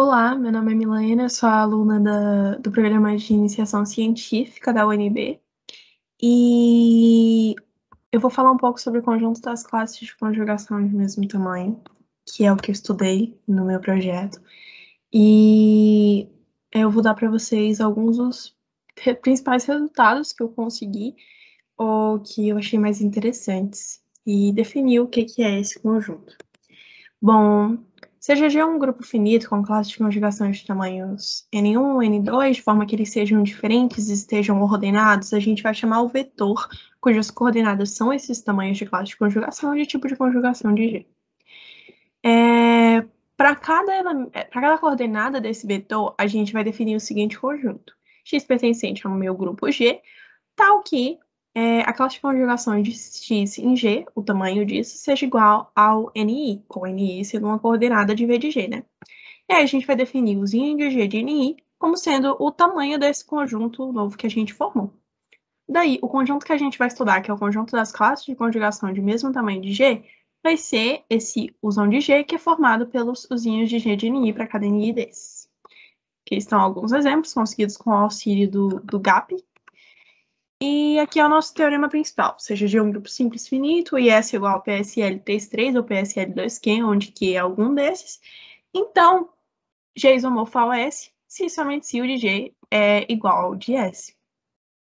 Olá, meu nome é Milena, sou aluna da, do programa de iniciação científica da UNB e eu vou falar um pouco sobre o conjunto das classes de conjugação de mesmo tamanho, que é o que eu estudei no meu projeto, e eu vou dar para vocês alguns dos principais resultados que eu consegui ou que eu achei mais interessantes e definir o que, que é esse conjunto. Bom, Seja é um grupo finito com classes de conjugação de tamanhos N1 e N2, de forma que eles sejam diferentes e estejam ordenados, a gente vai chamar o vetor, cujas coordenadas são esses tamanhos de classe de conjugação de tipo de conjugação de G. É, Para cada, é, cada, coordenada desse vetor, a gente vai definir o seguinte conjunto. X pertencente ao meu grupo G, tal que é, de conjugação de x em g, o tamanho disso, seja igual ao ni, com ni sendo uma coordenada de v de g, né? E aí a gente vai definir os i de g de ni como sendo o tamanho desse conjunto novo que a gente formou. Daí, o conjunto que a gente vai estudar, que é o conjunto das classes de conjugação de mesmo tamanho de g, vai ser esse usão de g, que é formado pelos usinhos de g de ni para cada ni desses. Aqui estão alguns exemplos conseguidos com o auxílio do, do GAP, e aqui é o nosso teorema principal, seja de um grupo simples finito, e S igual a psl 33 ou PSL2Q, onde Q é algum desses. Então, G isomorfal a S, se somente se o de G é igual ao de S.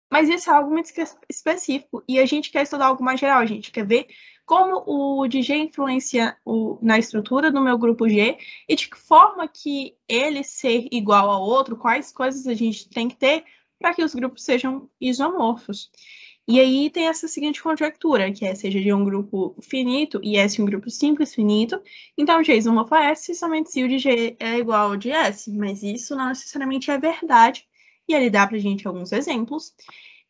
Mas isso é algo muito específico e a gente quer estudar algo mais geral, a gente quer ver como o de G influencia o, na estrutura do meu grupo G e de que forma que ele ser igual ao outro, quais coisas a gente tem que ter para que os grupos sejam isomorfos. E aí tem essa seguinte conjectura, que é seja de um grupo finito e S é um grupo simples finito, então G é isomorfo a S somente se o de G é igual ao de S, mas isso não necessariamente é verdade, e ele dá para a gente alguns exemplos.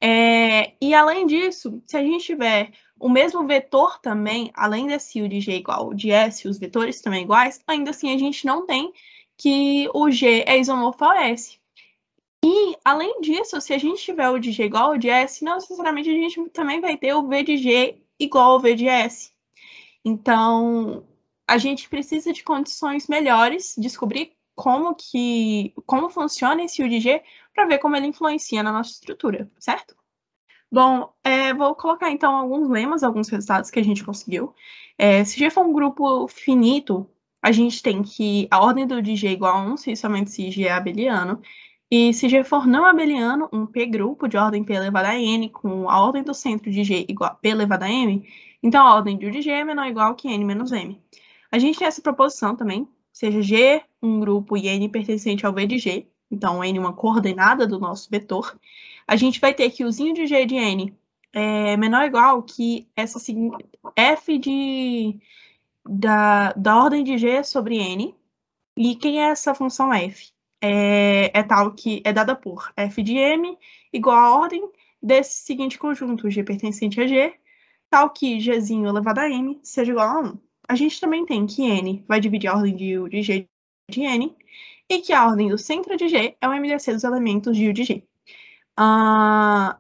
É, e além disso, se a gente tiver o mesmo vetor também, além desse U de G é igual a de S, os vetores também iguais, ainda assim a gente não tem que o G é isomorfo a S, e, além disso, se a gente tiver o de G igual ao de S, não necessariamente a gente também vai ter o V de G igual ao V de S. Então, a gente precisa de condições melhores, descobrir como que como funciona esse U de G para ver como ele influencia na nossa estrutura, certo? Bom, é, vou colocar então alguns lemas, alguns resultados que a gente conseguiu. É, se G for um grupo finito, a gente tem que a ordem do de G é igual a 1, se somente se G é abeliano, e se G for não abeliano, um P-grupo de ordem P elevada a N com a ordem do centro de G igual a P elevada a M, então a ordem de U de G é menor igual que N menos M. A gente tem essa proposição também, seja G um grupo e N pertencente ao V de G, então N uma coordenada do nosso vetor, a gente vai ter que o zinho de G de N é menor ou igual que essa F de, da, da ordem de G sobre N, e quem é essa função F? é, é tal que é dada por f de m igual à ordem desse seguinte conjunto, g pertencente a g, tal que g elevado a m seja igual a 1. A gente também tem que n vai dividir a ordem de u de g de n, e que a ordem do centro de g é o MDC dos elementos de u de g. Ah,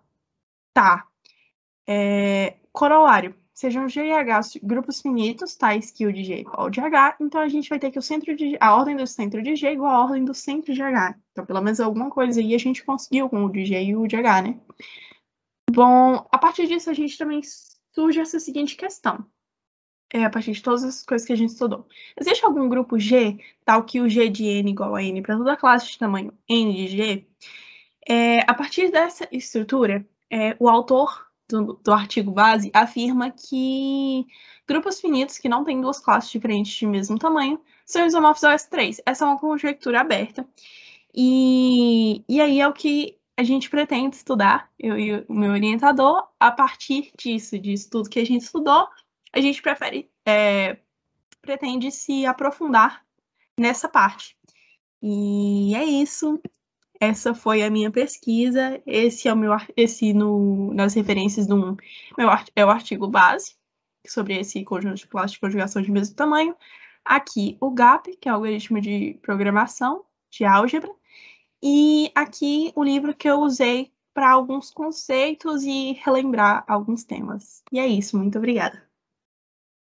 tá. É, corolário sejam GH grupos finitos, tais que o de G é igual ao de H, então a gente vai ter que o centro de, a ordem do centro de G é igual à ordem do centro de H. Então, pelo menos alguma coisa aí a gente conseguiu com o de G e o de H, né? Bom, a partir disso a gente também surge essa seguinte questão. É, a partir de todas as coisas que a gente estudou. Existe algum grupo G, tal que o G de N igual a N para toda a classe de tamanho N de G? É, a partir dessa estrutura, é, o autor do, do artigo base afirma que grupos finitos que não têm duas classes diferentes de mesmo tamanho são isomorfos ao S3. Essa é uma conjectura aberta. E, e aí é o que a gente pretende estudar, eu e o meu orientador, a partir disso, de tudo que a gente estudou, a gente prefere, é, pretende se aprofundar nessa parte. E é isso. Essa foi a minha pesquisa. Esse é o meu esse no, nas referências do meu é o artigo base sobre esse conjunto de plástico conjugação de mesmo tamanho. Aqui o GAP, que é o algoritmo de programação de álgebra, e aqui o livro que eu usei para alguns conceitos e relembrar alguns temas. E é isso, muito obrigada.